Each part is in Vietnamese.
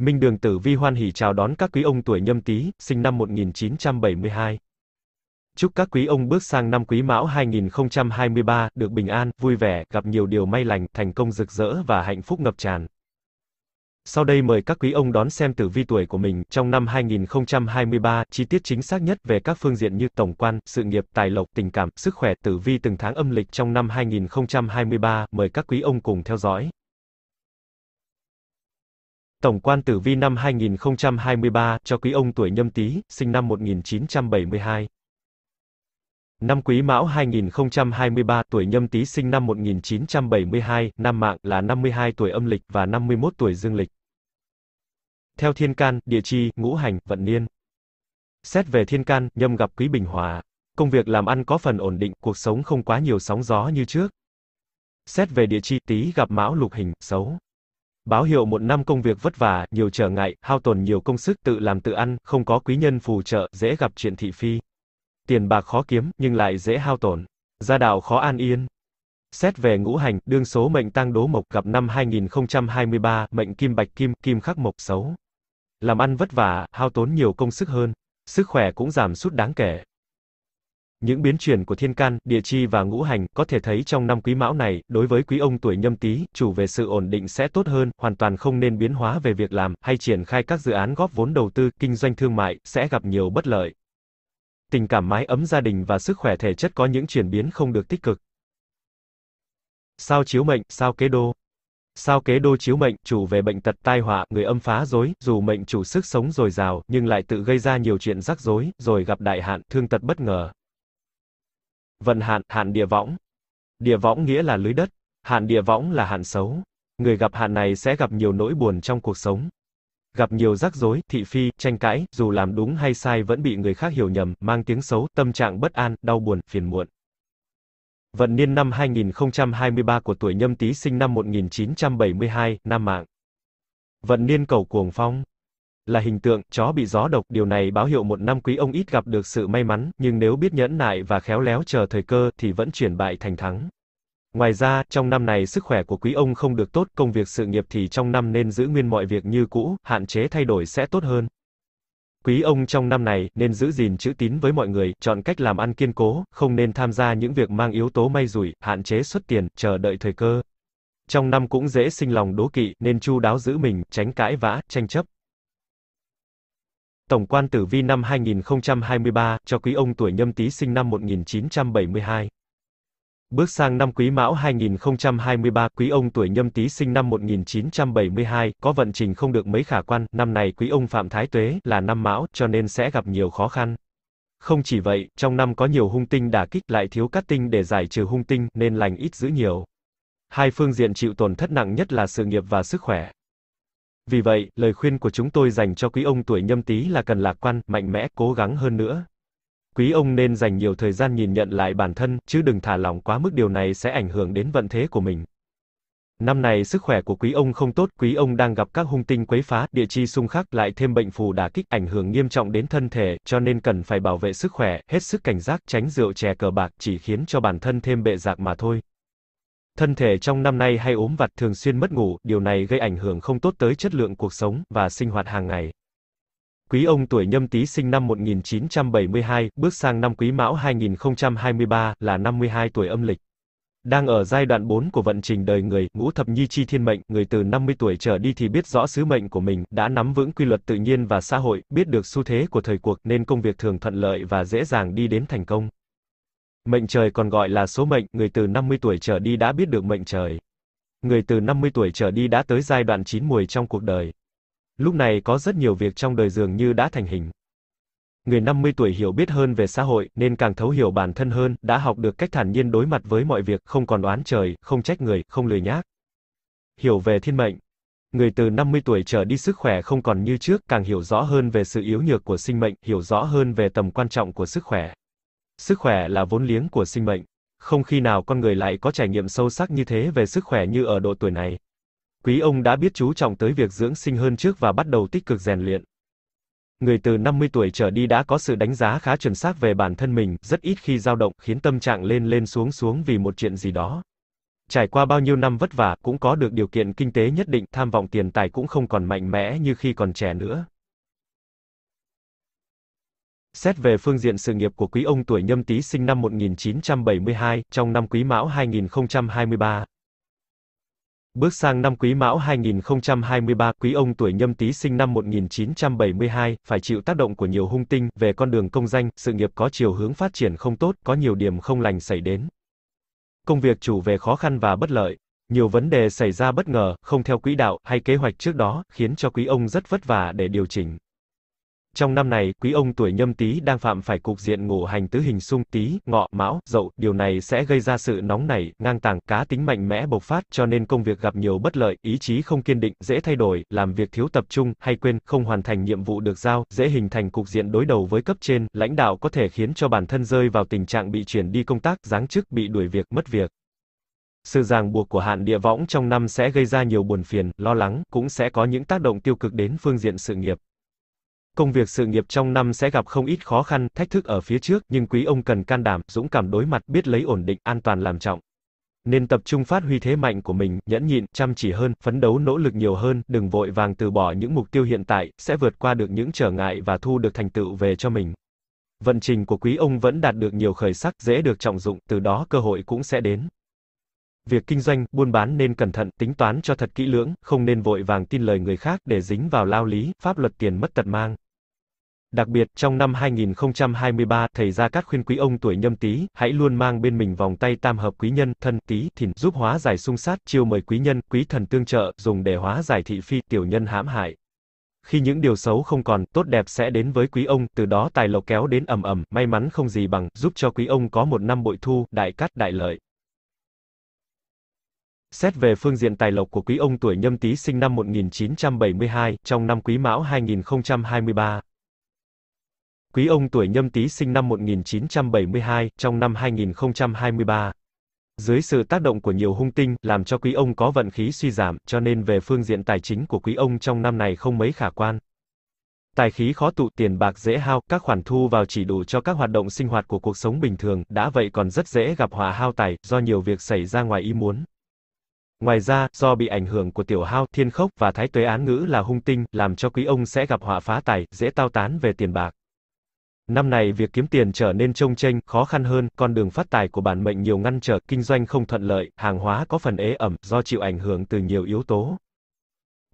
Minh Đường Tử Vi hoan hỉ chào đón các quý ông tuổi nhâm tý, sinh năm 1972. Chúc các quý ông bước sang năm quý mão 2023, được bình an, vui vẻ, gặp nhiều điều may lành, thành công rực rỡ và hạnh phúc ngập tràn. Sau đây mời các quý ông đón xem tử vi tuổi của mình trong năm 2023, chi tiết chính xác nhất về các phương diện như tổng quan, sự nghiệp, tài lộc, tình cảm, sức khỏe, tử vi từng tháng âm lịch trong năm 2023, mời các quý ông cùng theo dõi. Tổng quan tử vi năm 2023 cho quý ông tuổi nhâm tý, sinh năm 1972. Năm Quý Mão 2023, tuổi Nhâm Tý sinh năm 1972, năm mạng là 52 tuổi âm lịch và 51 tuổi dương lịch. Theo thiên can, địa chi, ngũ hành, vận niên. Xét về thiên can, Nhâm gặp Quý Bình Hòa. Công việc làm ăn có phần ổn định, cuộc sống không quá nhiều sóng gió như trước. Xét về địa chi, Tý gặp Mão lục hình, xấu báo hiệu một năm công việc vất vả, nhiều trở ngại, hao tổn nhiều công sức, tự làm tự ăn, không có quý nhân phù trợ, dễ gặp chuyện thị phi. Tiền bạc khó kiếm, nhưng lại dễ hao tổn. Gia đạo khó an yên. Xét về ngũ hành, đương số mệnh tang đố mộc gặp năm 2023, mệnh kim bạch kim, kim khắc mộc xấu. Làm ăn vất vả, hao tốn nhiều công sức hơn. Sức khỏe cũng giảm sút đáng kể. Những biến chuyển của thiên can, địa chi và ngũ hành có thể thấy trong năm quý mão này, đối với quý ông tuổi nhâm tý, chủ về sự ổn định sẽ tốt hơn, hoàn toàn không nên biến hóa về việc làm hay triển khai các dự án góp vốn đầu tư, kinh doanh thương mại sẽ gặp nhiều bất lợi. Tình cảm mái ấm gia đình và sức khỏe thể chất có những chuyển biến không được tích cực. Sao chiếu mệnh, sao kế đô, Sao kế đô chiếu mệnh, chủ về bệnh tật tai họa, người âm phá rối dù mệnh chủ sức sống dồi dào, nhưng lại tự gây ra nhiều chuyện rắc rối, rồi gặp đại hạn, thương tật bất ngờ, Vận hạn, hạn địa võng. Địa võng nghĩa là lưới đất, hạn địa võng là hạn xấu. Người gặp hạn này sẽ gặp nhiều nỗi buồn trong cuộc sống. Gặp nhiều rắc rối, thị phi, tranh cãi, dù làm đúng hay sai vẫn bị người khác hiểu nhầm, mang tiếng xấu, tâm trạng bất an, đau buồn, phiền muộn. Vận niên năm 2023 của tuổi nhâm tý sinh năm 1972, Nam Mạng. Vận niên cầu cuồng phong là hình tượng chó bị gió độc, điều này báo hiệu một năm quý ông ít gặp được sự may mắn, nhưng nếu biết nhẫn nại và khéo léo chờ thời cơ thì vẫn chuyển bại thành thắng. Ngoài ra, trong năm này sức khỏe của quý ông không được tốt, công việc sự nghiệp thì trong năm nên giữ nguyên mọi việc như cũ, hạn chế thay đổi sẽ tốt hơn. Quý ông trong năm này nên giữ gìn chữ tín với mọi người, chọn cách làm ăn kiên cố, không nên tham gia những việc mang yếu tố may rủi, hạn chế xuất tiền, chờ đợi thời cơ. Trong năm cũng dễ sinh lòng đố kỵ, nên chu đáo giữ mình, tránh cãi vã, tranh chấp. Tổng quan tử vi năm 2023 cho quý ông tuổi nhâm tý sinh năm 1972. Bước sang năm Quý Mão 2023, quý ông tuổi Nhâm Tý sinh năm 1972, có vận trình không được mấy khả quan, năm này quý ông Phạm Thái Tuế là năm Mão, cho nên sẽ gặp nhiều khó khăn. Không chỉ vậy, trong năm có nhiều hung tinh đả kích lại thiếu cát tinh để giải trừ hung tinh, nên lành ít giữ nhiều. Hai phương diện chịu tổn thất nặng nhất là sự nghiệp và sức khỏe. Vì vậy, lời khuyên của chúng tôi dành cho quý ông tuổi nhâm tý là cần lạc quan, mạnh mẽ, cố gắng hơn nữa. Quý ông nên dành nhiều thời gian nhìn nhận lại bản thân, chứ đừng thả lỏng quá mức điều này sẽ ảnh hưởng đến vận thế của mình. Năm này sức khỏe của quý ông không tốt, quý ông đang gặp các hung tinh quấy phá, địa chi xung khắc lại thêm bệnh phù đả kích, ảnh hưởng nghiêm trọng đến thân thể, cho nên cần phải bảo vệ sức khỏe, hết sức cảnh giác, tránh rượu chè cờ bạc, chỉ khiến cho bản thân thêm bệ giạc mà thôi. Thân thể trong năm nay hay ốm vặt thường xuyên mất ngủ, điều này gây ảnh hưởng không tốt tới chất lượng cuộc sống và sinh hoạt hàng ngày. Quý ông tuổi nhâm tý sinh năm 1972, bước sang năm quý mão 2023, là 52 tuổi âm lịch. Đang ở giai đoạn 4 của vận trình đời người, ngũ thập nhi chi thiên mệnh, người từ 50 tuổi trở đi thì biết rõ sứ mệnh của mình, đã nắm vững quy luật tự nhiên và xã hội, biết được xu thế của thời cuộc nên công việc thường thuận lợi và dễ dàng đi đến thành công. Mệnh trời còn gọi là số mệnh, người từ 50 tuổi trở đi đã biết được mệnh trời. Người từ 50 tuổi trở đi đã tới giai đoạn chín muồi trong cuộc đời. Lúc này có rất nhiều việc trong đời dường như đã thành hình. Người 50 tuổi hiểu biết hơn về xã hội, nên càng thấu hiểu bản thân hơn, đã học được cách thản nhiên đối mặt với mọi việc, không còn oán trời, không trách người, không lười nhác. Hiểu về thiên mệnh. Người từ 50 tuổi trở đi sức khỏe không còn như trước, càng hiểu rõ hơn về sự yếu nhược của sinh mệnh, hiểu rõ hơn về tầm quan trọng của sức khỏe. Sức khỏe là vốn liếng của sinh mệnh. Không khi nào con người lại có trải nghiệm sâu sắc như thế về sức khỏe như ở độ tuổi này. Quý ông đã biết chú trọng tới việc dưỡng sinh hơn trước và bắt đầu tích cực rèn luyện. Người từ 50 tuổi trở đi đã có sự đánh giá khá chuẩn xác về bản thân mình, rất ít khi dao động, khiến tâm trạng lên lên xuống xuống vì một chuyện gì đó. Trải qua bao nhiêu năm vất vả, cũng có được điều kiện kinh tế nhất định, tham vọng tiền tài cũng không còn mạnh mẽ như khi còn trẻ nữa. Xét về phương diện sự nghiệp của quý ông tuổi nhâm tý sinh năm 1972, trong năm quý mão 2023. Bước sang năm quý mão 2023, quý ông tuổi nhâm tý sinh năm 1972, phải chịu tác động của nhiều hung tinh, về con đường công danh, sự nghiệp có chiều hướng phát triển không tốt, có nhiều điểm không lành xảy đến. Công việc chủ về khó khăn và bất lợi, nhiều vấn đề xảy ra bất ngờ, không theo quỹ đạo, hay kế hoạch trước đó, khiến cho quý ông rất vất vả để điều chỉnh trong năm này, quý ông tuổi nhâm tý đang phạm phải cục diện ngũ hành tứ hình xung tý, ngọ, mão, dậu, điều này sẽ gây ra sự nóng nảy, ngang tàng, cá tính mạnh mẽ bộc phát, cho nên công việc gặp nhiều bất lợi, ý chí không kiên định, dễ thay đổi, làm việc thiếu tập trung, hay quên, không hoàn thành nhiệm vụ được giao, dễ hình thành cục diện đối đầu với cấp trên, lãnh đạo có thể khiến cho bản thân rơi vào tình trạng bị chuyển đi công tác, giáng chức, bị đuổi việc, mất việc. Sự ràng buộc của hạn địa võng trong năm sẽ gây ra nhiều buồn phiền, lo lắng, cũng sẽ có những tác động tiêu cực đến phương diện sự nghiệp công việc sự nghiệp trong năm sẽ gặp không ít khó khăn, thách thức ở phía trước, nhưng quý ông cần can đảm, dũng cảm đối mặt, biết lấy ổn định, an toàn làm trọng. Nên tập trung phát huy thế mạnh của mình, nhẫn nhịn, chăm chỉ hơn, phấn đấu nỗ lực nhiều hơn, đừng vội vàng từ bỏ những mục tiêu hiện tại, sẽ vượt qua được những trở ngại và thu được thành tựu về cho mình. Vận trình của quý ông vẫn đạt được nhiều khởi sắc, dễ được trọng dụng, từ đó cơ hội cũng sẽ đến. Việc kinh doanh, buôn bán nên cẩn thận, tính toán cho thật kỹ lưỡng, không nên vội vàng tin lời người khác để dính vào lao lý, pháp luật tiền mất tật mang. Đặc biệt, trong năm 2023, thầy Gia Cát khuyên quý ông tuổi nhâm tý, hãy luôn mang bên mình vòng tay tam hợp quý nhân, thân, tý, thìn, giúp hóa giải xung sát, chiêu mời quý nhân, quý thần tương trợ, dùng để hóa giải thị phi, tiểu nhân hãm hại. Khi những điều xấu không còn, tốt đẹp sẽ đến với quý ông, từ đó tài lộc kéo đến ầm ầm, may mắn không gì bằng, giúp cho quý ông có một năm bội thu, đại cát đại lợi. Xét về phương diện tài lộc của quý ông tuổi nhâm tý sinh năm 1972, trong năm quý mão 2023. Quý ông tuổi nhâm tý sinh năm 1972, trong năm 2023. Dưới sự tác động của nhiều hung tinh, làm cho quý ông có vận khí suy giảm, cho nên về phương diện tài chính của quý ông trong năm này không mấy khả quan. Tài khí khó tụ tiền bạc dễ hao, các khoản thu vào chỉ đủ cho các hoạt động sinh hoạt của cuộc sống bình thường, đã vậy còn rất dễ gặp họa hao tài, do nhiều việc xảy ra ngoài ý muốn. Ngoài ra, do bị ảnh hưởng của tiểu hao, thiên khốc và thái tuế án ngữ là hung tinh, làm cho quý ông sẽ gặp họa phá tài, dễ tao tán về tiền bạc. Năm này việc kiếm tiền trở nên trông chênh, khó khăn hơn, con đường phát tài của bản mệnh nhiều ngăn trở, kinh doanh không thuận lợi, hàng hóa có phần ế ẩm, do chịu ảnh hưởng từ nhiều yếu tố.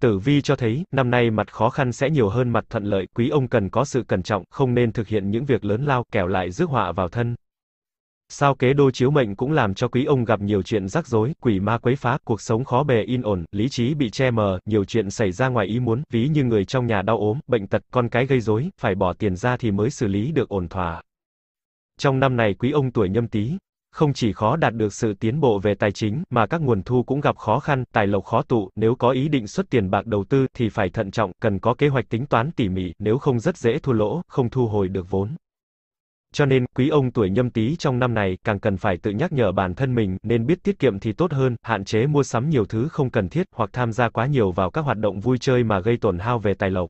Tử vi cho thấy, năm nay mặt khó khăn sẽ nhiều hơn mặt thuận lợi, quý ông cần có sự cẩn trọng, không nên thực hiện những việc lớn lao, kẻo lại rước họa vào thân. Sao kế đô chiếu mệnh cũng làm cho quý ông gặp nhiều chuyện rắc rối, quỷ ma quấy phá, cuộc sống khó bề yên ổn, lý trí bị che mờ, nhiều chuyện xảy ra ngoài ý muốn, ví như người trong nhà đau ốm, bệnh tật, con cái gây rối, phải bỏ tiền ra thì mới xử lý được ổn thỏa. Trong năm này quý ông tuổi nhâm tý, không chỉ khó đạt được sự tiến bộ về tài chính, mà các nguồn thu cũng gặp khó khăn, tài lộc khó tụ, nếu có ý định xuất tiền bạc đầu tư thì phải thận trọng, cần có kế hoạch tính toán tỉ mỉ, nếu không rất dễ thua lỗ, không thu hồi được vốn. Cho nên, quý ông tuổi nhâm tý trong năm này càng cần phải tự nhắc nhở bản thân mình nên biết tiết kiệm thì tốt hơn, hạn chế mua sắm nhiều thứ không cần thiết hoặc tham gia quá nhiều vào các hoạt động vui chơi mà gây tổn hao về tài lộc.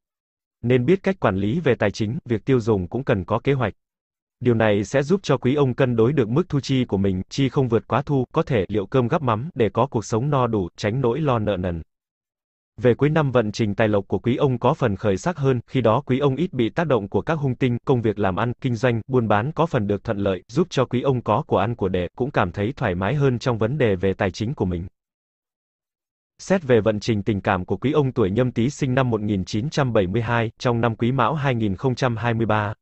Nên biết cách quản lý về tài chính, việc tiêu dùng cũng cần có kế hoạch. Điều này sẽ giúp cho quý ông cân đối được mức thu chi của mình, chi không vượt quá thu, có thể liệu cơm gắp mắm để có cuộc sống no đủ, tránh nỗi lo nợ nần. Về cuối năm vận trình tài lộc của quý ông có phần khởi sắc hơn, khi đó quý ông ít bị tác động của các hung tinh, công việc làm ăn, kinh doanh, buôn bán có phần được thuận lợi, giúp cho quý ông có của ăn của để, cũng cảm thấy thoải mái hơn trong vấn đề về tài chính của mình. Xét về vận trình tình cảm của quý ông tuổi nhâm tý sinh năm 1972, trong năm quý mão 2023,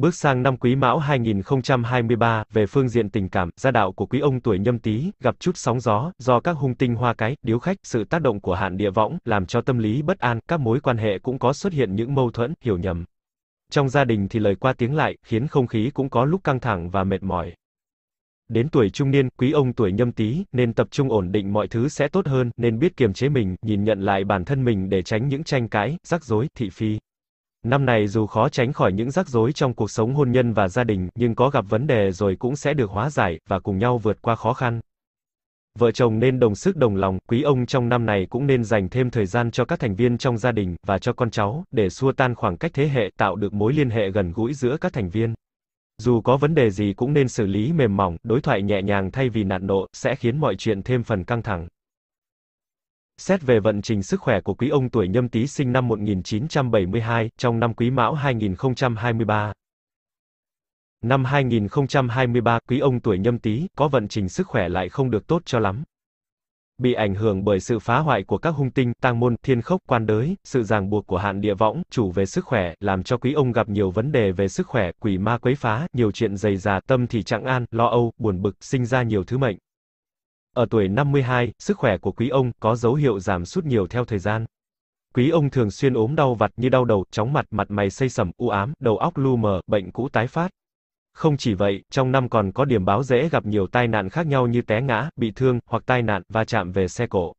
Bước sang năm Quý Mão 2023, về phương diện tình cảm, gia đạo của quý ông tuổi Nhâm Tý gặp chút sóng gió do các hung tinh hoa cái, điếu khách, sự tác động của hạn địa võng làm cho tâm lý bất an, các mối quan hệ cũng có xuất hiện những mâu thuẫn, hiểu nhầm. Trong gia đình thì lời qua tiếng lại, khiến không khí cũng có lúc căng thẳng và mệt mỏi. Đến tuổi trung niên, quý ông tuổi nhâm tý, nên tập trung ổn định mọi thứ sẽ tốt hơn, nên biết kiềm chế mình, nhìn nhận lại bản thân mình để tránh những tranh cãi, rắc rối, thị phi. Năm này dù khó tránh khỏi những rắc rối trong cuộc sống hôn nhân và gia đình, nhưng có gặp vấn đề rồi cũng sẽ được hóa giải, và cùng nhau vượt qua khó khăn. Vợ chồng nên đồng sức đồng lòng, quý ông trong năm này cũng nên dành thêm thời gian cho các thành viên trong gia đình, và cho con cháu, để xua tan khoảng cách thế hệ, tạo được mối liên hệ gần gũi giữa các thành viên. Dù có vấn đề gì cũng nên xử lý mềm mỏng, đối thoại nhẹ nhàng thay vì nạn nộ, sẽ khiến mọi chuyện thêm phần căng thẳng. Xét về vận trình sức khỏe của quý ông tuổi nhâm tý sinh năm 1972, trong năm quý mão 2023. Năm 2023, quý ông tuổi nhâm tý có vận trình sức khỏe lại không được tốt cho lắm. Bị ảnh hưởng bởi sự phá hoại của các hung tinh, tang môn, thiên khốc, quan đới, sự ràng buộc của hạn địa võng, chủ về sức khỏe, làm cho quý ông gặp nhiều vấn đề về sức khỏe, quỷ ma quấy phá, nhiều chuyện dày già, tâm thì chẳng an, lo âu, buồn bực, sinh ra nhiều thứ mệnh. Ở tuổi 52, sức khỏe của quý ông có dấu hiệu giảm sút nhiều theo thời gian. Quý ông thường xuyên ốm đau vặt như đau đầu, chóng mặt, mặt mày xây sẩm, u ám, đầu óc lu mờ, bệnh cũ tái phát. Không chỉ vậy, trong năm còn có điểm báo dễ gặp nhiều tai nạn khác nhau như té ngã, bị thương, hoặc tai nạn, va chạm về xe cộ.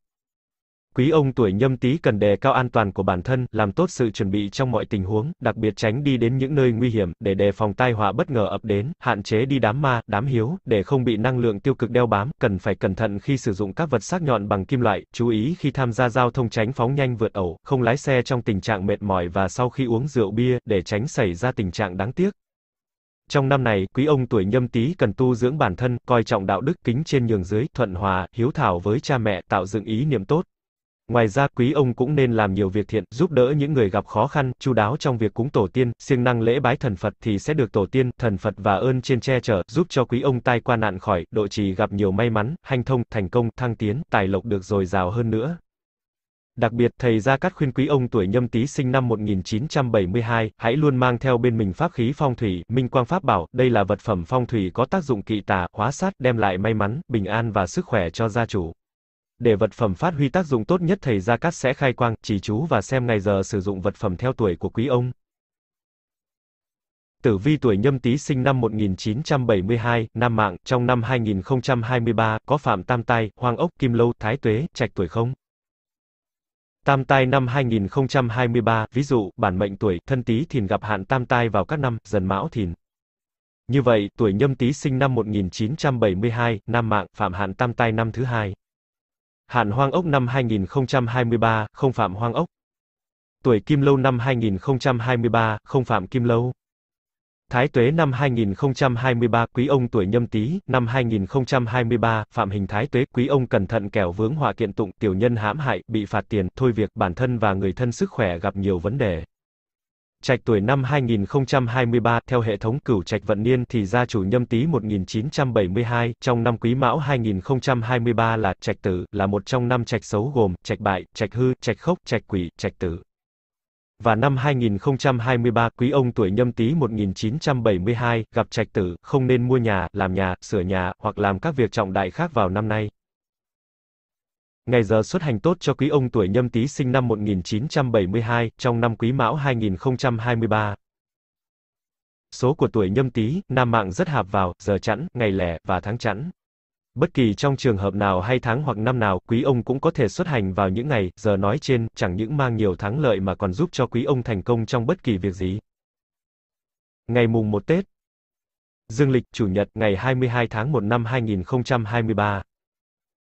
Quý ông tuổi nhâm tý cần đề cao an toàn của bản thân, làm tốt sự chuẩn bị trong mọi tình huống, đặc biệt tránh đi đến những nơi nguy hiểm, để đề phòng tai họa bất ngờ ập đến, hạn chế đi đám ma, đám hiếu, để không bị năng lượng tiêu cực đeo bám, cần phải cẩn thận khi sử dụng các vật sắc nhọn bằng kim loại, chú ý khi tham gia giao thông tránh phóng nhanh vượt ẩu, không lái xe trong tình trạng mệt mỏi và sau khi uống rượu bia, để tránh xảy ra tình trạng đáng tiếc. Trong năm này, quý ông tuổi nhâm tý cần tu dưỡng bản thân, coi trọng đạo đức, kính trên nhường dưới, thuận hòa, hiếu thảo với cha mẹ, tạo dựng ý niệm tốt. Ngoài ra, quý ông cũng nên làm nhiều việc thiện, giúp đỡ những người gặp khó khăn, chú đáo trong việc cúng tổ tiên, siêng năng lễ bái thần Phật thì sẽ được tổ tiên, thần Phật và ơn trên che chở, giúp cho quý ông tai qua nạn khỏi, độ trì gặp nhiều may mắn, hanh thông, thành công, thăng tiến, tài lộc được dồi dào hơn nữa. Đặc biệt, thầy Gia Cát khuyên quý ông tuổi nhâm tý sinh năm 1972, hãy luôn mang theo bên mình pháp khí phong thủy, minh quang pháp bảo, đây là vật phẩm phong thủy có tác dụng kỵ tà, hóa sát, đem lại may mắn, bình an và sức khỏe cho gia chủ. Để vật phẩm phát huy tác dụng tốt nhất thầy Gia Cát sẽ khai quang, chỉ chú và xem ngày giờ sử dụng vật phẩm theo tuổi của quý ông. Tử vi tuổi nhâm tý sinh năm 1972, Nam Mạng, trong năm 2023, có Phạm Tam Tai, Hoàng Ốc, Kim Lâu, Thái Tuế, Trạch tuổi không? Tam tai năm 2023, ví dụ, bản mệnh tuổi, thân tý thìn gặp hạn tam tai vào các năm, dần mão thìn. Như vậy, tuổi nhâm tý sinh năm 1972, nam mạng, phạm hạn tam tai năm thứ hai. Hạn Hoang Ốc năm 2023, không phạm Hoang Ốc. Tuổi Kim Lâu năm 2023, không phạm Kim Lâu. Thái Tuế năm 2023, Quý ông tuổi Nhâm Tý, năm 2023, phạm hình Thái Tuế, Quý ông cẩn thận kẻo vướng họa kiện tụng, tiểu nhân hãm hại, bị phạt tiền, thôi việc, bản thân và người thân sức khỏe gặp nhiều vấn đề. Trạch tuổi năm 2023, theo hệ thống cửu trạch vận niên thì gia chủ nhâm tý 1972, trong năm quý mão 2023 là trạch tử, là một trong năm trạch xấu gồm trạch bại, trạch hư, trạch khốc, trạch quỷ, trạch tử. Và năm 2023, quý ông tuổi nhâm tý 1972, gặp trạch tử, không nên mua nhà, làm nhà, sửa nhà, hoặc làm các việc trọng đại khác vào năm nay. Ngày giờ xuất hành tốt cho quý ông tuổi nhâm tý sinh năm 1972, trong năm quý mão 2023. Số của tuổi nhâm tý, nam mạng rất hạp vào, giờ chẵn, ngày lẻ, và tháng chẵn. Bất kỳ trong trường hợp nào hay tháng hoặc năm nào, quý ông cũng có thể xuất hành vào những ngày, giờ nói trên, chẳng những mang nhiều thắng lợi mà còn giúp cho quý ông thành công trong bất kỳ việc gì. Ngày mùng 1 Tết Dương lịch, Chủ nhật, ngày 22 tháng 1 năm 2023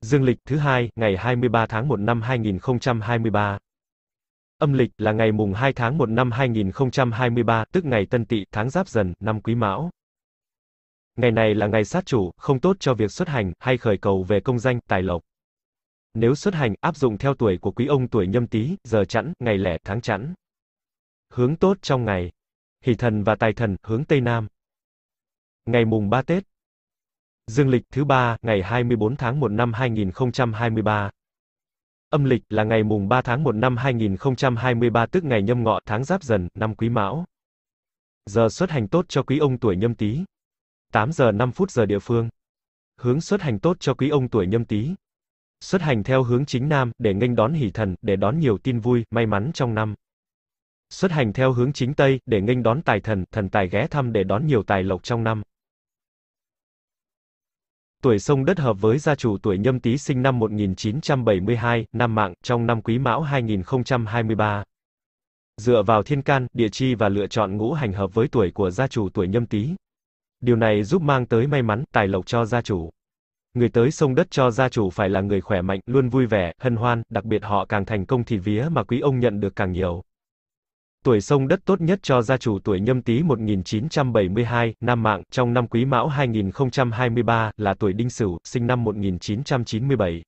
Dương lịch thứ hai, ngày 23 tháng 1 năm 2023. Âm lịch là ngày mùng 2 tháng 1 năm 2023, tức ngày Tân Tỵ, tháng Giáp Dần, năm Quý Mão. Ngày này là ngày sát chủ, không tốt cho việc xuất hành hay khởi cầu về công danh, tài lộc. Nếu xuất hành áp dụng theo tuổi của quý ông tuổi Nhâm Tý, giờ Chẵn, ngày lẻ, tháng Chẵn. Hướng tốt trong ngày. Hỷ thần và tài thần hướng tây nam. Ngày mùng 3 Tết, Dương lịch thứ ba, ngày 24 tháng 1 năm 2023. Âm lịch là ngày mùng 3 tháng 1 năm 2023 tức ngày nhâm ngọ tháng giáp dần, năm quý mão. Giờ xuất hành tốt cho quý ông tuổi nhâm tý. 8 giờ 5 phút giờ địa phương. Hướng xuất hành tốt cho quý ông tuổi nhâm tý. Xuất hành theo hướng chính nam để nghênh đón hỷ thần, để đón nhiều tin vui, may mắn trong năm. Xuất hành theo hướng chính tây để nghênh đón tài thần, thần tài ghé thăm để đón nhiều tài lộc trong năm. Tuổi sông đất hợp với gia chủ tuổi nhâm tý sinh năm 1972, năm mạng, trong năm quý mão 2023. Dựa vào thiên can, địa chi và lựa chọn ngũ hành hợp với tuổi của gia chủ tuổi nhâm tý. Điều này giúp mang tới may mắn, tài lộc cho gia chủ. Người tới sông đất cho gia chủ phải là người khỏe mạnh, luôn vui vẻ, hân hoan, đặc biệt họ càng thành công thì vía mà quý ông nhận được càng nhiều. Tuổi sông đất tốt nhất cho gia chủ tuổi nhâm tý 1972, Nam Mạng, trong năm quý mão 2023, là tuổi Đinh Sửu, sinh năm 1997.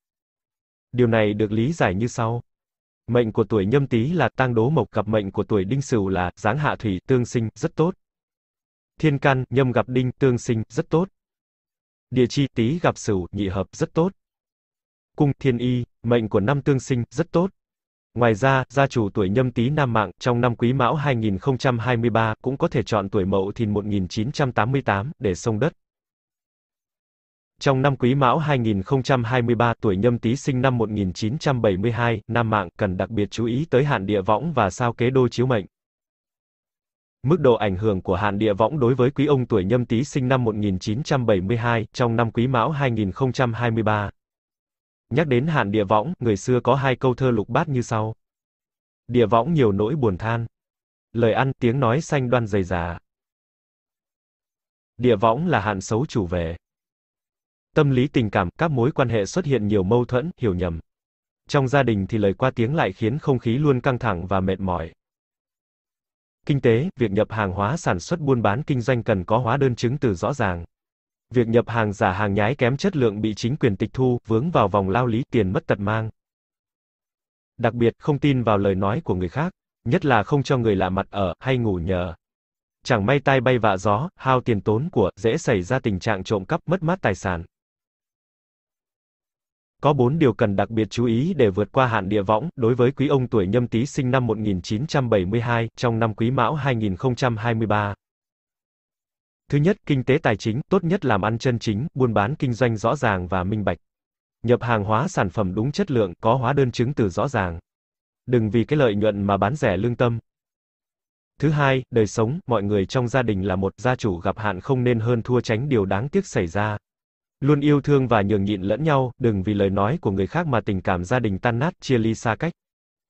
Điều này được lý giải như sau. Mệnh của tuổi nhâm tý là tang đố mộc, gặp mệnh của tuổi Đinh Sửu là giáng hạ thủy, tương sinh, rất tốt. Thiên can, nhâm gặp đinh, tương sinh, rất tốt. Địa chi tý gặp sửu, nhị hợp, rất tốt. Cung, thiên y, mệnh của năm tương sinh, rất tốt. Ngoài ra, gia chủ tuổi nhâm tý nam mạng, trong năm quý mão 2023, cũng có thể chọn tuổi mậu thìn 1988, để sông đất. Trong năm quý mão 2023, tuổi nhâm tý sinh năm 1972, nam mạng, cần đặc biệt chú ý tới hạn địa võng và sao kế đô chiếu mệnh. Mức độ ảnh hưởng của hạn địa võng đối với quý ông tuổi nhâm tý sinh năm 1972, trong năm quý mão 2023, Nhắc đến Hàn Địa Võng, người xưa có hai câu thơ lục bát như sau. Địa Võng nhiều nỗi buồn than. Lời ăn, tiếng nói xanh đoan dày già. Địa Võng là hạn xấu chủ về. Tâm lý tình cảm, các mối quan hệ xuất hiện nhiều mâu thuẫn, hiểu nhầm. Trong gia đình thì lời qua tiếng lại khiến không khí luôn căng thẳng và mệt mỏi. Kinh tế, việc nhập hàng hóa sản xuất buôn bán kinh doanh cần có hóa đơn chứng từ rõ ràng. Việc nhập hàng giả hàng nhái kém chất lượng bị chính quyền tịch thu, vướng vào vòng lao lý tiền mất tật mang. Đặc biệt, không tin vào lời nói của người khác, nhất là không cho người lạ mặt ở, hay ngủ nhờ. Chẳng may tai bay vạ gió, hao tiền tốn của, dễ xảy ra tình trạng trộm cắp, mất mát tài sản. Có bốn điều cần đặc biệt chú ý để vượt qua hạn địa võng đối với quý ông tuổi Nhâm Tý sinh năm 1972 trong năm Quý Mão 2023. Thứ nhất, kinh tế tài chính, tốt nhất làm ăn chân chính, buôn bán kinh doanh rõ ràng và minh bạch. Nhập hàng hóa sản phẩm đúng chất lượng, có hóa đơn chứng từ rõ ràng. Đừng vì cái lợi nhuận mà bán rẻ lương tâm. Thứ hai, đời sống, mọi người trong gia đình là một gia chủ gặp hạn không nên hơn thua tránh điều đáng tiếc xảy ra. Luôn yêu thương và nhường nhịn lẫn nhau, đừng vì lời nói của người khác mà tình cảm gia đình tan nát, chia ly xa cách.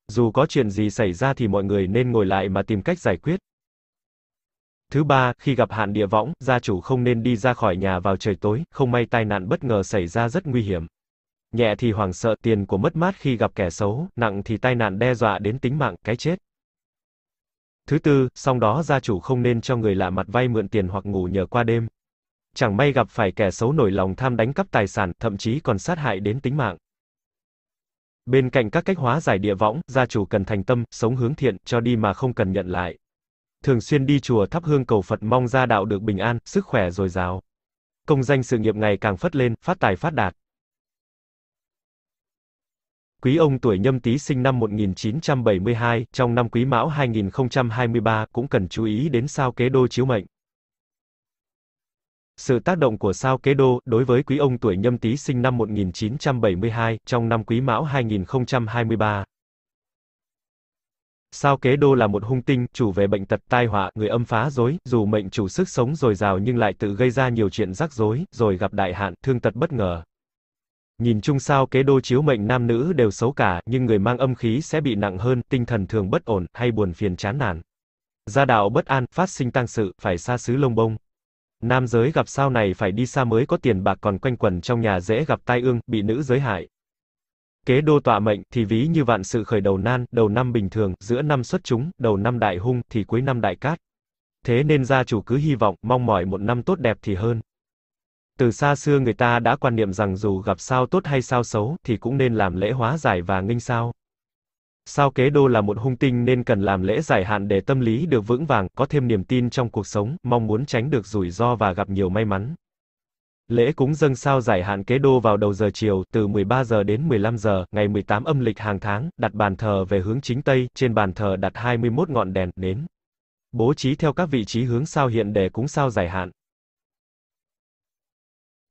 Dù có chuyện gì xảy ra thì mọi người nên ngồi lại mà tìm cách giải quyết. Thứ ba, khi gặp hạn địa võng, gia chủ không nên đi ra khỏi nhà vào trời tối, không may tai nạn bất ngờ xảy ra rất nguy hiểm. Nhẹ thì hoảng sợ tiền của mất mát khi gặp kẻ xấu, nặng thì tai nạn đe dọa đến tính mạng, cái chết. Thứ tư, song đó gia chủ không nên cho người lạ mặt vay mượn tiền hoặc ngủ nhờ qua đêm. Chẳng may gặp phải kẻ xấu nổi lòng tham đánh cắp tài sản, thậm chí còn sát hại đến tính mạng. Bên cạnh các cách hóa giải địa võng, gia chủ cần thành tâm, sống hướng thiện, cho đi mà không cần nhận lại thường xuyên đi chùa thắp hương cầu Phật mong gia đạo được bình an, sức khỏe dồi dào. Công danh sự nghiệp ngày càng phất lên, phát tài phát đạt. Quý ông tuổi nhâm tý sinh năm 1972, trong năm quý mão 2023 cũng cần chú ý đến sao kế đô chiếu mệnh. Sự tác động của sao kế đô đối với quý ông tuổi nhâm tý sinh năm 1972 trong năm quý mão 2023 Sao kế đô là một hung tinh, chủ về bệnh tật tai họa, người âm phá dối, dù mệnh chủ sức sống dồi dào nhưng lại tự gây ra nhiều chuyện rắc rối, rồi gặp đại hạn, thương tật bất ngờ. Nhìn chung sao kế đô chiếu mệnh nam nữ đều xấu cả, nhưng người mang âm khí sẽ bị nặng hơn, tinh thần thường bất ổn, hay buồn phiền chán nản. Gia đạo bất an, phát sinh tăng sự, phải xa xứ lông bông. Nam giới gặp sao này phải đi xa mới có tiền bạc còn quanh quẩn trong nhà dễ gặp tai ương, bị nữ giới hại. Kế đô tọa mệnh, thì ví như vạn sự khởi đầu nan, đầu năm bình thường, giữa năm xuất chúng, đầu năm đại hung, thì cuối năm đại cát. Thế nên gia chủ cứ hy vọng, mong mỏi một năm tốt đẹp thì hơn. Từ xa xưa người ta đã quan niệm rằng dù gặp sao tốt hay sao xấu, thì cũng nên làm lễ hóa giải và nghinh sao. Sao kế đô là một hung tinh nên cần làm lễ giải hạn để tâm lý được vững vàng, có thêm niềm tin trong cuộc sống, mong muốn tránh được rủi ro và gặp nhiều may mắn. Lễ cúng dâng sao giải hạn kế đô vào đầu giờ chiều, từ 13 giờ đến 15 giờ, ngày 18 âm lịch hàng tháng, đặt bàn thờ về hướng chính Tây, trên bàn thờ đặt 21 ngọn đèn, nến. Bố trí theo các vị trí hướng sao hiện để cúng sao giải hạn.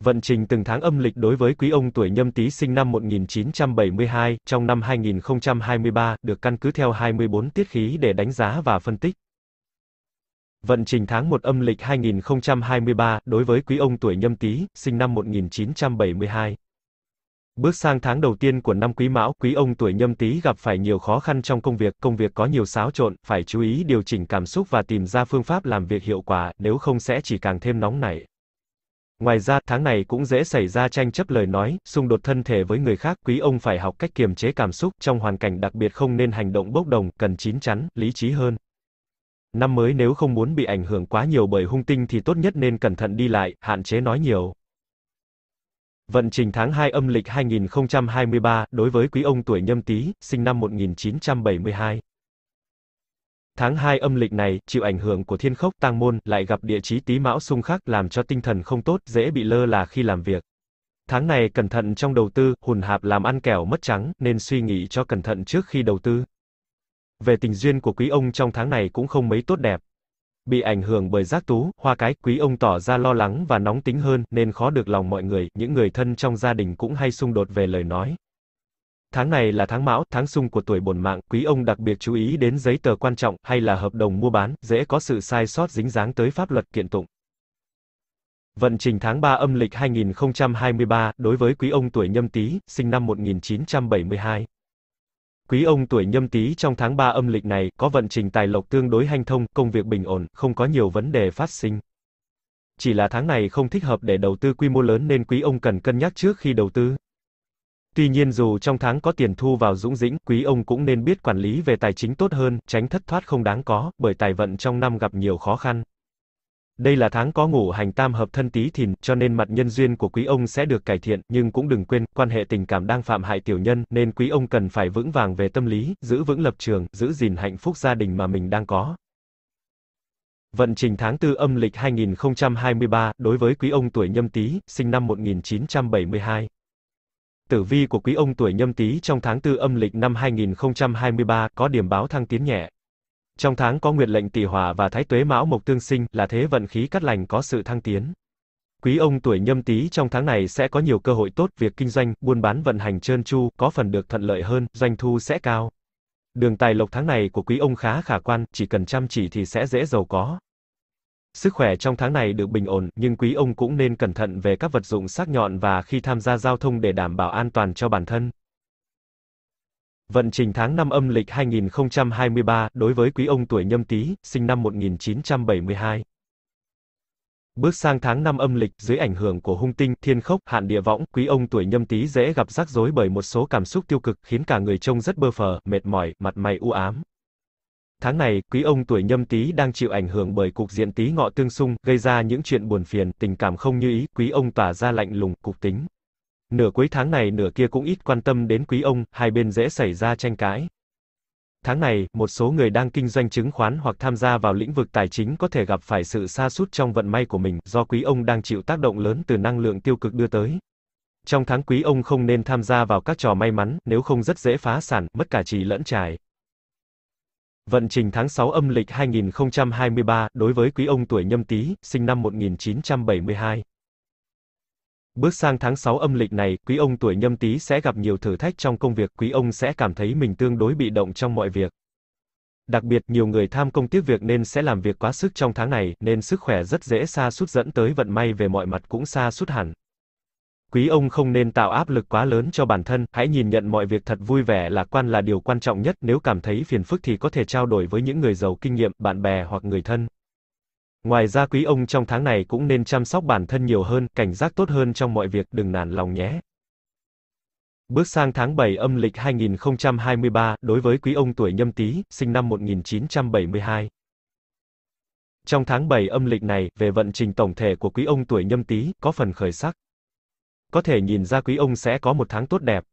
Vận trình từng tháng âm lịch đối với quý ông tuổi nhâm tý sinh năm 1972, trong năm 2023, được căn cứ theo 24 tiết khí để đánh giá và phân tích. Vận trình tháng 1 âm lịch 2023 đối với quý ông tuổi nhâm tý, sinh năm 1972. Bước sang tháng đầu tiên của năm Quý Mão, Quý ông tuổi Nhâm Tý gặp phải nhiều khó khăn trong công việc, công việc có nhiều xáo trộn, phải chú ý điều chỉnh cảm xúc và tìm ra phương pháp làm việc hiệu quả, nếu không sẽ chỉ càng thêm nóng nảy. Ngoài ra, tháng này cũng dễ xảy ra tranh chấp lời nói, xung đột thân thể với người khác, Quý ông phải học cách kiềm chế cảm xúc, trong hoàn cảnh đặc biệt không nên hành động bốc đồng, cần chín chắn, lý trí hơn. Năm mới nếu không muốn bị ảnh hưởng quá nhiều bởi hung tinh thì tốt nhất nên cẩn thận đi lại, hạn chế nói nhiều. Vận trình tháng 2 âm lịch 2023 đối với quý ông tuổi Nhâm Tý, sinh năm 1972. Tháng 2 âm lịch này, chịu ảnh hưởng của thiên khốc tăng môn, lại gặp địa chí tí mão xung khắc làm cho tinh thần không tốt, dễ bị lơ là khi làm việc. Tháng này cẩn thận trong đầu tư, hùn hạp làm ăn kẻo mất trắng, nên suy nghĩ cho cẩn thận trước khi đầu tư. Về tình duyên của quý ông trong tháng này cũng không mấy tốt đẹp. Bị ảnh hưởng bởi giác tú, hoa cái, quý ông tỏ ra lo lắng và nóng tính hơn nên khó được lòng mọi người, những người thân trong gia đình cũng hay xung đột về lời nói. Tháng này là tháng mão, tháng sung của tuổi bổn mạng, quý ông đặc biệt chú ý đến giấy tờ quan trọng hay là hợp đồng mua bán, dễ có sự sai sót dính dáng tới pháp luật kiện tụng. Vận trình tháng 3 âm lịch 2023 đối với quý ông tuổi Nhâm Tý, sinh năm 1972. Quý ông tuổi nhâm tý trong tháng 3 âm lịch này, có vận trình tài lộc tương đối hanh thông, công việc bình ổn, không có nhiều vấn đề phát sinh. Chỉ là tháng này không thích hợp để đầu tư quy mô lớn nên quý ông cần cân nhắc trước khi đầu tư. Tuy nhiên dù trong tháng có tiền thu vào dũng dĩnh, quý ông cũng nên biết quản lý về tài chính tốt hơn, tránh thất thoát không đáng có, bởi tài vận trong năm gặp nhiều khó khăn. Đây là tháng có ngũ hành tam hợp thân tí thìn, cho nên mặt nhân duyên của quý ông sẽ được cải thiện, nhưng cũng đừng quên, quan hệ tình cảm đang phạm hại tiểu nhân, nên quý ông cần phải vững vàng về tâm lý, giữ vững lập trường, giữ gìn hạnh phúc gia đình mà mình đang có. Vận trình tháng 4 âm lịch 2023, đối với quý ông tuổi nhâm tý, sinh năm 1972. Tử vi của quý ông tuổi nhâm tý trong tháng 4 âm lịch năm 2023 có điểm báo thăng tiến nhẹ, trong tháng có nguyệt lệnh tỷ hỏa và thái tuế mão mộc tương sinh, là thế vận khí cắt lành có sự thăng tiến. Quý ông tuổi nhâm tý trong tháng này sẽ có nhiều cơ hội tốt, việc kinh doanh, buôn bán vận hành trơn tru, có phần được thuận lợi hơn, doanh thu sẽ cao. Đường tài lộc tháng này của quý ông khá khả quan, chỉ cần chăm chỉ thì sẽ dễ giàu có. Sức khỏe trong tháng này được bình ổn, nhưng quý ông cũng nên cẩn thận về các vật dụng sắc nhọn và khi tham gia giao thông để đảm bảo an toàn cho bản thân. Vận trình tháng 5 âm lịch 2023 đối với quý ông tuổi nhâm tý, sinh năm 1972. Bước sang tháng 5 âm lịch, dưới ảnh hưởng của hung tinh, thiên khốc, hạn địa võng, quý ông tuổi nhâm tý dễ gặp rắc rối bởi một số cảm xúc tiêu cực khiến cả người trông rất bơ phờ, mệt mỏi, mặt mày u ám. Tháng này, quý ông tuổi nhâm tý đang chịu ảnh hưởng bởi cục diện tý ngọ tương xung, gây ra những chuyện buồn phiền, tình cảm không như ý, quý ông tỏa ra lạnh lùng, cục tính. Nửa cuối tháng này nửa kia cũng ít quan tâm đến quý ông, hai bên dễ xảy ra tranh cãi. Tháng này, một số người đang kinh doanh chứng khoán hoặc tham gia vào lĩnh vực tài chính có thể gặp phải sự sa sút trong vận may của mình do quý ông đang chịu tác động lớn từ năng lượng tiêu cực đưa tới. Trong tháng quý ông không nên tham gia vào các trò may mắn, nếu không rất dễ phá sản, mất cả trì lẫn trài Vận trình tháng 6 âm lịch 2023 đối với quý ông tuổi Nhâm Tý, sinh năm 1972. Bước sang tháng 6 âm lịch này, quý ông tuổi nhâm tý sẽ gặp nhiều thử thách trong công việc, quý ông sẽ cảm thấy mình tương đối bị động trong mọi việc. Đặc biệt, nhiều người tham công tiếc việc nên sẽ làm việc quá sức trong tháng này, nên sức khỏe rất dễ xa sút dẫn tới vận may về mọi mặt cũng xa sút hẳn. Quý ông không nên tạo áp lực quá lớn cho bản thân, hãy nhìn nhận mọi việc thật vui vẻ lạc quan là điều quan trọng nhất, nếu cảm thấy phiền phức thì có thể trao đổi với những người giàu kinh nghiệm, bạn bè hoặc người thân. Ngoài ra quý ông trong tháng này cũng nên chăm sóc bản thân nhiều hơn, cảnh giác tốt hơn trong mọi việc, đừng nản lòng nhé. Bước sang tháng 7 âm lịch 2023, đối với quý ông tuổi nhâm tý, sinh năm 1972. Trong tháng 7 âm lịch này, về vận trình tổng thể của quý ông tuổi nhâm tý, có phần khởi sắc. Có thể nhìn ra quý ông sẽ có một tháng tốt đẹp.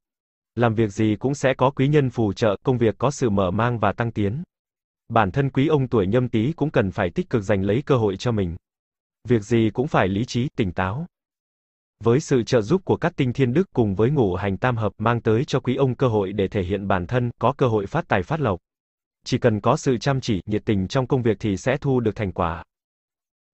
Làm việc gì cũng sẽ có quý nhân phù trợ, công việc có sự mở mang và tăng tiến bản thân quý ông tuổi nhâm tý cũng cần phải tích cực giành lấy cơ hội cho mình. Việc gì cũng phải lý trí, tỉnh táo. Với sự trợ giúp của các tinh thiên đức cùng với ngũ hành tam hợp mang tới cho quý ông cơ hội để thể hiện bản thân, có cơ hội phát tài phát lộc. Chỉ cần có sự chăm chỉ, nhiệt tình trong công việc thì sẽ thu được thành quả.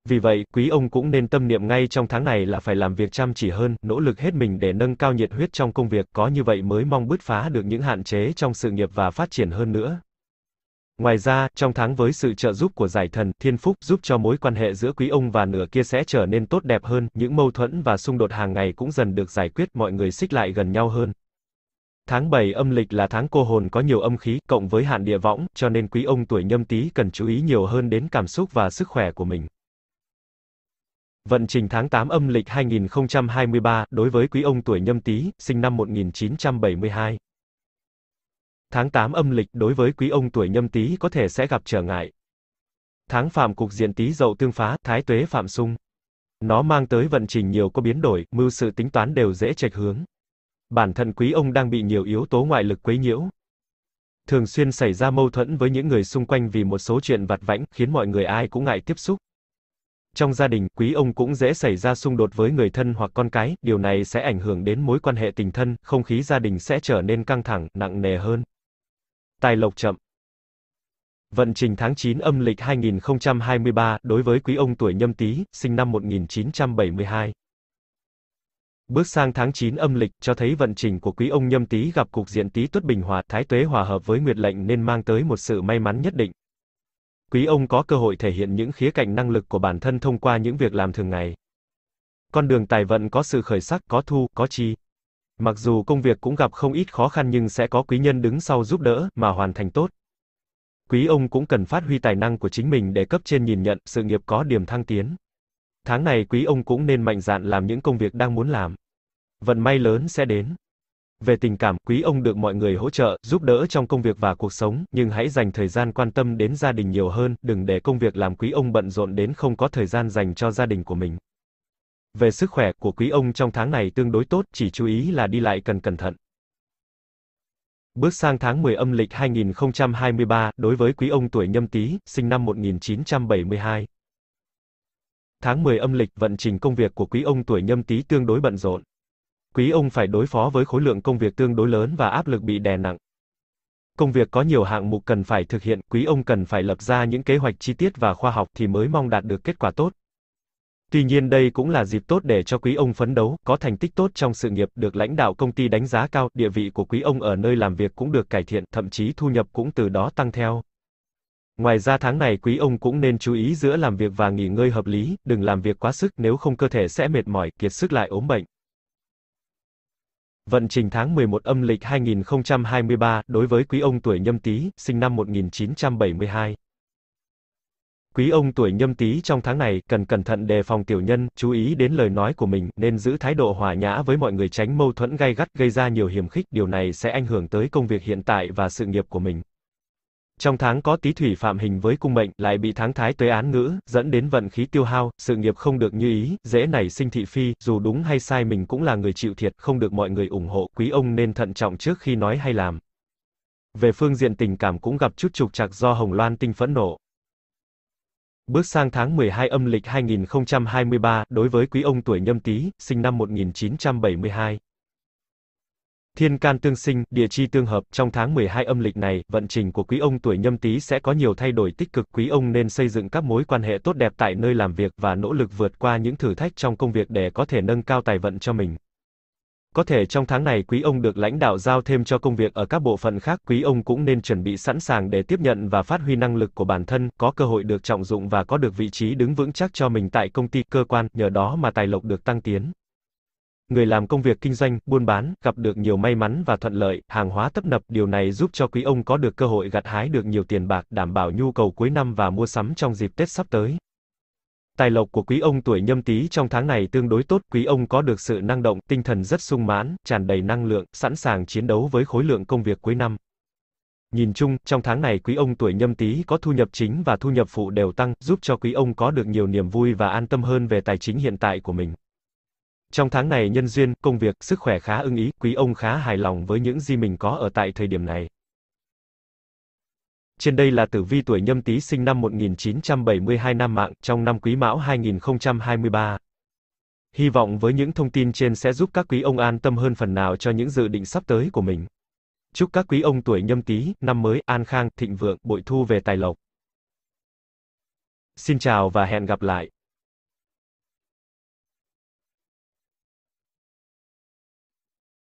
Vì vậy, quý ông cũng nên tâm niệm ngay trong tháng này là phải làm việc chăm chỉ hơn, nỗ lực hết mình để nâng cao nhiệt huyết trong công việc, có như vậy mới mong bứt phá được những hạn chế trong sự nghiệp và phát triển hơn nữa. Ngoài ra, trong tháng với sự trợ giúp của giải thần, thiên phúc giúp cho mối quan hệ giữa quý ông và nửa kia sẽ trở nên tốt đẹp hơn, những mâu thuẫn và xung đột hàng ngày cũng dần được giải quyết, mọi người xích lại gần nhau hơn. Tháng 7 âm lịch là tháng cô hồn có nhiều âm khí, cộng với hạn địa võng, cho nên quý ông tuổi nhâm tý cần chú ý nhiều hơn đến cảm xúc và sức khỏe của mình. Vận trình tháng 8 âm lịch 2023, đối với quý ông tuổi nhâm tý, sinh năm 1972. Tháng 8 âm lịch đối với quý ông tuổi nhâm tý có thể sẽ gặp trở ngại. Tháng phạm cục diện tý dậu tương phá, thái tuế phạm sung. Nó mang tới vận trình nhiều có biến đổi, mưu sự tính toán đều dễ chệch hướng. Bản thân quý ông đang bị nhiều yếu tố ngoại lực quấy nhiễu. Thường xuyên xảy ra mâu thuẫn với những người xung quanh vì một số chuyện vặt vãnh, khiến mọi người ai cũng ngại tiếp xúc. Trong gia đình, quý ông cũng dễ xảy ra xung đột với người thân hoặc con cái, điều này sẽ ảnh hưởng đến mối quan hệ tình thân, không khí gia đình sẽ trở nên căng thẳng, nặng nề hơn. Tài lộc chậm. Vận trình tháng 9 âm lịch 2023 đối với quý ông tuổi Nhâm Tý, sinh năm 1972. Bước sang tháng 9 âm lịch cho thấy vận trình của quý ông Nhâm Tý gặp cục diện Tý Tuất bình hòa, thái tuế hòa hợp với nguyệt lệnh nên mang tới một sự may mắn nhất định. Quý ông có cơ hội thể hiện những khía cạnh năng lực của bản thân thông qua những việc làm thường ngày. Con đường tài vận có sự khởi sắc, có thu, có chi. Mặc dù công việc cũng gặp không ít khó khăn nhưng sẽ có quý nhân đứng sau giúp đỡ mà hoàn thành tốt. Quý ông cũng cần phát huy tài năng của chính mình để cấp trên nhìn nhận sự nghiệp có điểm thăng tiến. Tháng này quý ông cũng nên mạnh dạn làm những công việc đang muốn làm. Vận may lớn sẽ đến. Về tình cảm, quý ông được mọi người hỗ trợ, giúp đỡ trong công việc và cuộc sống, nhưng hãy dành thời gian quan tâm đến gia đình nhiều hơn, đừng để công việc làm quý ông bận rộn đến không có thời gian dành cho gia đình của mình. Về sức khỏe của quý ông trong tháng này tương đối tốt, chỉ chú ý là đi lại cần cẩn thận. Bước sang tháng 10 âm lịch 2023, đối với quý ông tuổi nhâm tý, sinh năm 1972. Tháng 10 âm lịch vận trình công việc của quý ông tuổi nhâm tý tương đối bận rộn. Quý ông phải đối phó với khối lượng công việc tương đối lớn và áp lực bị đè nặng. Công việc có nhiều hạng mục cần phải thực hiện, quý ông cần phải lập ra những kế hoạch chi tiết và khoa học thì mới mong đạt được kết quả tốt. Tuy nhiên đây cũng là dịp tốt để cho quý ông phấn đấu, có thành tích tốt trong sự nghiệp, được lãnh đạo công ty đánh giá cao, địa vị của quý ông ở nơi làm việc cũng được cải thiện, thậm chí thu nhập cũng từ đó tăng theo. Ngoài ra tháng này quý ông cũng nên chú ý giữa làm việc và nghỉ ngơi hợp lý, đừng làm việc quá sức nếu không cơ thể sẽ mệt mỏi, kiệt sức lại ốm bệnh. Vận trình tháng 11 âm lịch 2023 đối với quý ông tuổi Nhâm Tý, sinh năm 1972. Quý ông tuổi nhâm tý trong tháng này cần cẩn thận đề phòng tiểu nhân, chú ý đến lời nói của mình, nên giữ thái độ hòa nhã với mọi người tránh mâu thuẫn gay gắt gây ra nhiều hiểm khích, điều này sẽ ảnh hưởng tới công việc hiện tại và sự nghiệp của mình. Trong tháng có tí thủy phạm hình với cung mệnh, lại bị tháng thái tuế án ngữ, dẫn đến vận khí tiêu hao, sự nghiệp không được như ý, dễ nảy sinh thị phi, dù đúng hay sai mình cũng là người chịu thiệt, không được mọi người ủng hộ, quý ông nên thận trọng trước khi nói hay làm. Về phương diện tình cảm cũng gặp chút trục trặc do Hồng Loan tinh phẫn nộ. Bước sang tháng 12 âm lịch 2023, đối với quý ông tuổi nhâm tý, sinh năm 1972. Thiên can tương sinh, địa chi tương hợp, trong tháng 12 âm lịch này, vận trình của quý ông tuổi nhâm tý sẽ có nhiều thay đổi tích cực, quý ông nên xây dựng các mối quan hệ tốt đẹp tại nơi làm việc và nỗ lực vượt qua những thử thách trong công việc để có thể nâng cao tài vận cho mình. Có thể trong tháng này quý ông được lãnh đạo giao thêm cho công việc ở các bộ phận khác, quý ông cũng nên chuẩn bị sẵn sàng để tiếp nhận và phát huy năng lực của bản thân, có cơ hội được trọng dụng và có được vị trí đứng vững chắc cho mình tại công ty, cơ quan, nhờ đó mà tài lộc được tăng tiến. Người làm công việc kinh doanh, buôn bán, gặp được nhiều may mắn và thuận lợi, hàng hóa tấp nập, điều này giúp cho quý ông có được cơ hội gặt hái được nhiều tiền bạc, đảm bảo nhu cầu cuối năm và mua sắm trong dịp Tết sắp tới. Tài lộc của quý ông tuổi nhâm tý trong tháng này tương đối tốt, quý ông có được sự năng động, tinh thần rất sung mãn, tràn đầy năng lượng, sẵn sàng chiến đấu với khối lượng công việc cuối năm. Nhìn chung, trong tháng này quý ông tuổi nhâm tý có thu nhập chính và thu nhập phụ đều tăng, giúp cho quý ông có được nhiều niềm vui và an tâm hơn về tài chính hiện tại của mình. Trong tháng này nhân duyên, công việc, sức khỏe khá ưng ý, quý ông khá hài lòng với những gì mình có ở tại thời điểm này. Trên đây là tử vi tuổi nhâm tý sinh năm 1972 năm mạng, trong năm quý mão 2023. Hy vọng với những thông tin trên sẽ giúp các quý ông an tâm hơn phần nào cho những dự định sắp tới của mình. Chúc các quý ông tuổi nhâm tý, năm mới, an khang, thịnh vượng, bội thu về tài lộc. Xin chào và hẹn gặp lại.